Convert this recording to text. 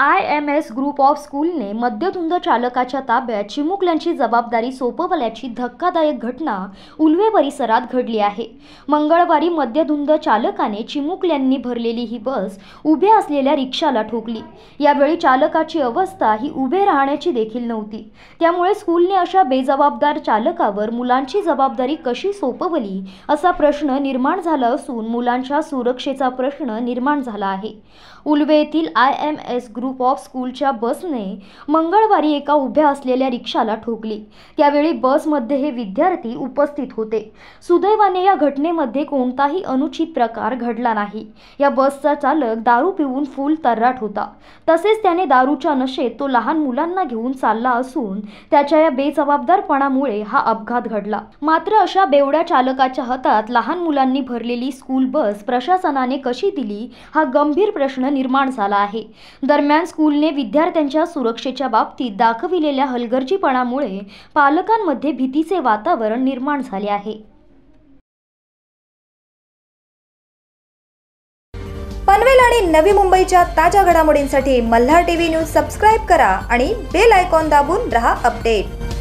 I M S group of स्कूलने मद्यधुंद चालकाच्या ताब्यात चिमुकल्यांची जबाबदारी सोपवल्याची धक्कादायक घटना उल्वे परिसरात घडली आहे मंगळवारी मद्यधुंद चालकाने चिमुकल्यांनी भरलेली ही बस उभ्या असलेल्या रिक्षाला ठोकली यावेळी चालकाची अवस्था ही उभे राहण्याची देखील नव्हती त्यामुळे स्कूलने अशा बेजबाबदार चालकावर मुलांची जबाबदारी कशी सोपवली असा प्रश्न निर्माण झाला असून मुलांच्या सुरक्षेचा प्रश्न निर्माण झाला आहे उल्वे येथील I M S group group of स्कूलच्या बसने मंगळवारी एका उभ्या असलेल्या रिक्षाला ठोकली त्यावेळी बसमध्ये हे विद्यार्थी उपस्थित होते सुदैवाने या घटनेमध्ये कोणताही अनुचित प्रकार घडला नाही या बसचा चालक दारू पिऊन फुल तर्राट होता तसेच त्याने दारूच्या नशेत तो लहान मुलांना घेऊन चालला असून त्याच्या या बेजबाबदारपणामुळे हा अपघात घडला मात्र अशा बेवड्या चालकाच्या हातात लहान मुलांनी भरलेली स्कूल बस प्रशासनाने कशी दिली हा गंभीर प्रश्न निर्माण झाला आहे दरम्यान स्कूलने विद्यार्थ्यांच्या सुरक्षेच्या बाबतीत दाखविलेल्या हलगर्जीपणामुळे पालकांमध्ये भीतीचे वातावरण निर्माण झाले आहे पनवेल आणि नवी मुंबईच्या ताज्या घडामोडींसाठी मल्हार टीव्ही न्यूज सबस्क्राईब करा आणि बेल आयकॉन दाबून रहा अपडेट